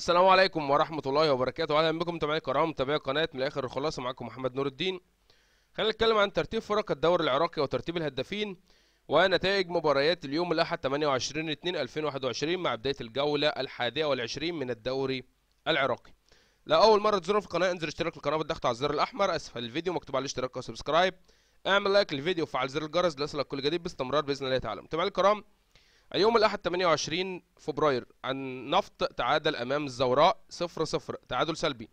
السلام عليكم ورحمة الله وبركاته أهلا بكم متابعي الكرام متابعي قناة من الآخر الخلاصة معاكم محمد نور الدين خلينا نتكلم عن ترتيب فرق الدوري العراقي وترتيب الهدافين ونتائج مباريات اليوم الأحد 28 2 2021 مع بداية الجولة الحادية والعشرين من الدوري العراقي لأول مرة تزورنا في القناة انزل اشتراك في القناة بالضغط على الزر الأحمر أسفل الفيديو مكتوب عليه اشتراك وسبسكرايب اعمل لايك للفيديو وفعل زر الجرس ليصلك كل جديد باستمرار بإذن الله تعالى متابعي الكرام يوم الأحد 28 فبراير عن نفط تعادل أمام الزوراء 0 0 تعادل سلبي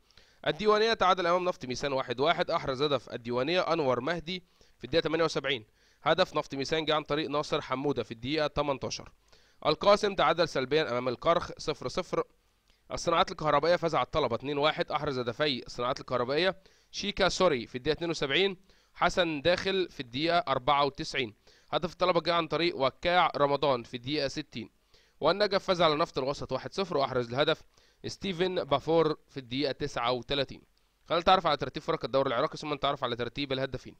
الديوانية تعادل أمام نفط ميسان 1 1 أحرز هدف الديوانية أنور مهدي في الدقيقة 78 هدف نفط ميسان جه عن طريق ناصر حمودة في الدقيقة 18 القاسم تعادل سلبيا أمام الكرخ 0 0 الصناعات الكهربائية فاز على الطلبة 2 1 أحرز هدفي الصناعات الكهربائية شيكا سوري في الدقيقة 72 حسن داخل في الدقيقة 94 هدف الطلبة جاء عن طريق وكاع رمضان في الدقيقة 60 والنجف فاز على نفط الوسط 1-0 وأحرز الهدف ستيفن بافور في الدقيقة 39 خلينا نتعرف على ترتيب فرق الدوري العراقي ثم نتعرف على ترتيب الهدافين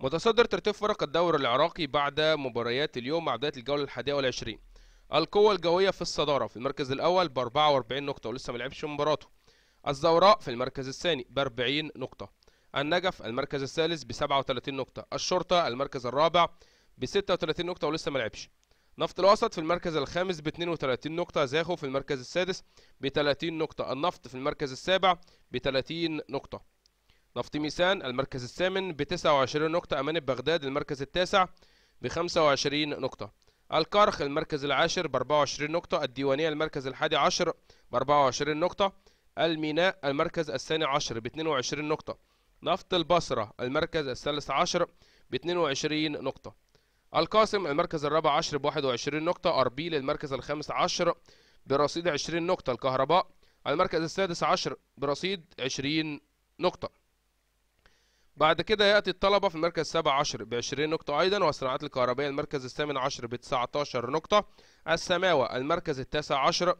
متصدر ترتيب فرق الدوري العراقي بعد مباريات اليوم مع بداية الجولة 21 القوة الجوية في الصدارة في المركز الأول ب 44 نقطة ولسه ما لعبش مباراته الزوراء في المركز الثاني ب 40 نقطة النجف المركز الثالث ب 37 نقطة الشرطة المركز الرابع ب 36 نقطة ولسه ما لعبش نفط الوسط في المركز الخامس ب 32 نقطة زاخو في المركز السادس ب 30 نقطة النفط في المركز السابع ب 30 نقطة نفط ميسان المركز الثامن ب 29 نقطة أمانة بغداد المركز التاسع ب 25 نقطة الكرخ المركز العاشر ب 24 نقطة الديوانية المركز الحادي عشر ب 24 نقطة الميناء المركز الثاني عشر ب 22 نقطة نفط البصرة المركز الثالث عشر ب 22 نقطة القاسم المركز الرابع عشر ب 21 نقطة أربيل المركز الخامس عشر برصيد 20 نقطة الكهرباء المركز السادس عشر برصيد 20 نقطة بعد كده يأتي الطلبة في المركز السابع عشر ب 20 نقطة أيضا والصناعات الكهربائية المركز الثامن عشر ب 19 نقطة السماوة المركز التاسع عشر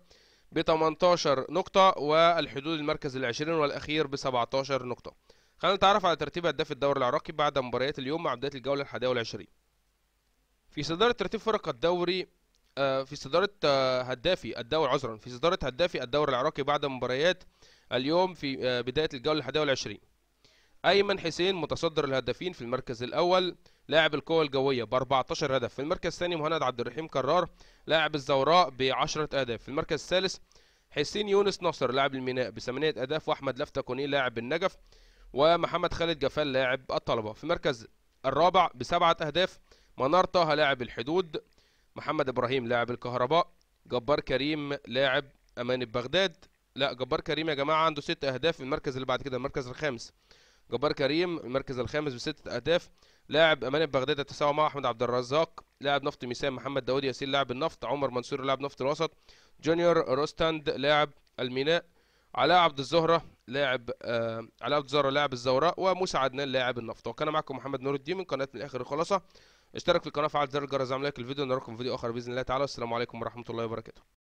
ب 18 نقطة والحدود المركز العشرين والأخير ب 17 نقطة خلينا نتعرف على ترتيب هداف الدوري العراقي بعد مباريات اليوم مع بداية الجولة الحادية والعشرين في صدارة ترتيب فرق الدوري آه، في صدارة آه، هدافي الدوري عذرا في صدارة هدافي الدوري العراقي بعد مباريات اليوم في آه، بداية الجولة الحادية والعشرين أيمن حسين متصدر الهدافين في المركز الأول لاعب القوة الجوية ب 14 هدف في المركز الثاني مهند عبد الرحيم كرار لاعب الزوراء ب 10 أهداف في المركز الثالث حسين يونس نصر لاعب الميناء بثمانية أهداف وأحمد لفتة كونيه لاعب النجف ومحمد خالد جفال لاعب الطلبة في المركز الرابع بسبعة أهداف منار طه لاعب الحدود محمد إبراهيم لاعب الكهرباء جبار كريم لاعب أمان بغداد لا جبار كريم يا جماعة عنده ست أهداف في المركز اللي بعد كده المركز الخامس جبار كريم المركز الخامس بستة أهداف لاعب أمان بغداد التساوى مع أحمد عبد الرزاق لاعب نفط ميسان محمد داوود ياسين لاعب النفط عمر منصور لاعب نفط الوسط جونيور روستاند لاعب الميناء علاء عبد الزهرة لاعب آه علاء عبد الزهرة لاعب الزوراء وموسى عدنان لاعب النفط وكان معكم محمد نور الدين من قناة من آخر الخلاصة اشترك في القناة وفعل زر الجرس زي لايك الفيديو نراكم في فيديو آخر بإذن الله تعالى والسلام عليكم ورحمة الله وبركاته